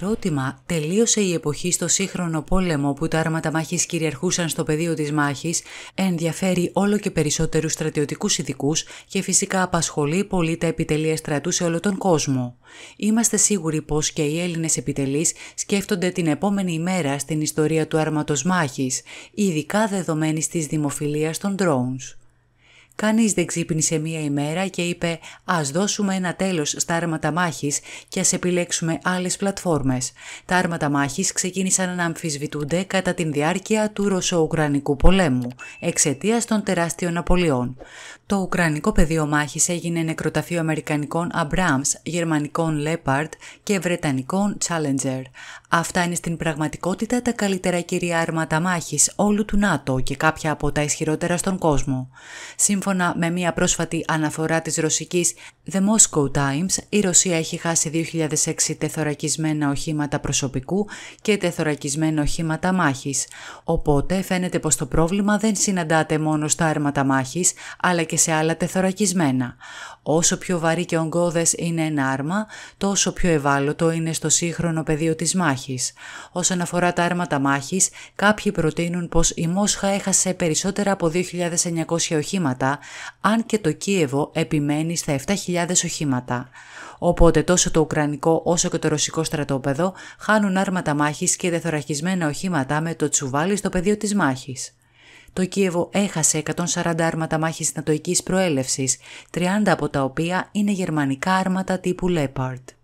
ερώτημα «Τελείωσε η εποχή στο σύγχρονο πόλεμο που τα άρματα μάχης κυριαρχούσαν στο πεδίο της μάχης» ενδιαφέρει όλο και περισσότερους στρατιωτικούς ειδικούς και φυσικά απασχολεί πολύ τα επιτελεία στρατού σε όλο τον κόσμο. Είμαστε σίγουροι πως και οι Έλληνες επιτελείς σκέφτονται την επόμενη ημέρα στην ιστορία του άρματος μάχης, ειδικά δεδομένη της δημοφιλίας των drones. Κανείς δεν ξύπνησε μία ημέρα και είπε «Ας δώσουμε ένα τέλος στα άρματα μάχης και ας επιλέξουμε άλλες πλατφόρμες». Τα άρματα μάχης ξεκίνησαν να αμφισβητούνται κατά την διάρκεια του Ρωσο-Ουκρανικού πολέμου, εξαιτίας των τεράστιων απολειών. Το Ουκρανικό πεδίο μάχης έγινε νεκροταφείο Αμερικανικών Abrams, Γερμανικών Leopard και Βρετανικών Challenger. Αυτά είναι στην πραγματικότητα τα καλύτερα κυρία άρματα μάχης όλου του ΝΑΤΟ και κάποια από τα ισχυρότερα στον κόσμο. Σύμφωνα με μια πρόσφατη αναφορά της ρωσικής The Moscow Times, η Ρωσία έχει χάσει 2006 τεθωρακισμένα οχήματα προσωπικού και τεθωρακισμένα οχήματα μάχης. Οπότε φαίνεται πως το πρόβλημα δεν συναντάται μόνο στα άρματα μάχης, αλλά και σε άλλα τεθωρακισμένα. Όσο πιο βαρύ και ογκώδες είναι ένα άρμα, τόσο πιο ευάλωτο είναι στο σύγχρονο πεδίο της μάχης. Όσον αφορά τα άρματα μάχης, κάποιοι προτείνουν πως η Μόσχα έχασε περισσότερα από 2.900 οχήματα, αν και το Κίεβο επιμένει στα 7.000 οχήματα. Οπότε τόσο το Ουκρανικό όσο και το Ρωσικό στρατόπεδο χάνουν άρματα μάχης και δεθοραχισμένα οχήματα με το τσουβάλι στο πεδίο της μάχης. Το Κίεβο έχασε 140 άρματα μάχης νατοικής προέλευσης, 30 από τα οποία είναι γερμανικά άρματα τύπου Leopard.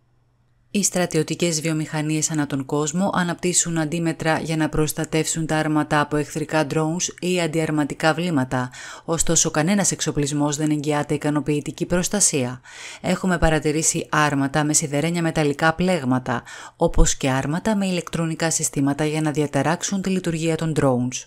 Οι στρατιωτικές βιομηχανίες ανά τον κόσμο αναπτύσσουν αντίμετρα για να προστατεύσουν τα άρματα από εχθρικά drones ή αντιαρματικά βλήματα, ωστόσο κανένας εξοπλισμός δεν εγγυάται ικανοποιητική προστασία. Έχουμε παρατηρήσει άρματα με σιδερένια μεταλλικά πλέγματα, όπως και άρματα με ηλεκτρονικά συστήματα για να διαταράξουν τη λειτουργία των drones.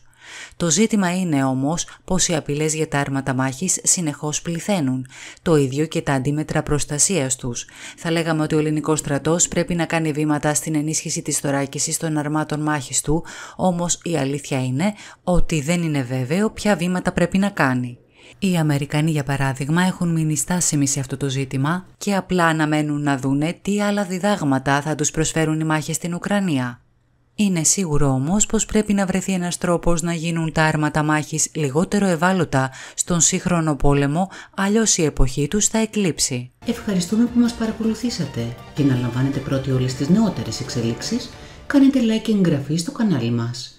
Το ζήτημα είναι όμως πως οι απειλές για τα άρματα μάχης συνεχώς πληθαίνουν. Το ίδιο και τα αντίμετρα προστασίας τους. Θα λέγαμε ότι ο ελληνικός στρατός πρέπει να κάνει βήματα στην ενίσχυση της θωράκισης των αρμάτων μάχης του, όμως η αλήθεια είναι ότι δεν είναι βέβαιο ποια βήματα πρέπει να κάνει. Οι Αμερικανοί για παράδειγμα έχουν μείνει στάσιμοι σε αυτό το ζήτημα και απλά αναμένουν να δούνε τι άλλα διδάγματα θα τους προσφέρουν οι μάχες στην Ουκρανία. Είναι σίγουρο όμως πως πρέπει να βρεθεί ένας τρόπος να γίνουν τα άρματα μάχης λιγότερο ευάλωτα στον σύγχρονο πόλεμο, αλλιώς η εποχή τους θα εκλείψει. Ευχαριστούμε που μας παρακολουθήσατε και να λαμβάνετε πρώτοι όλες τις νεότερες εξελίξεις, κάνετε like και εγγραφή στο κανάλι μας.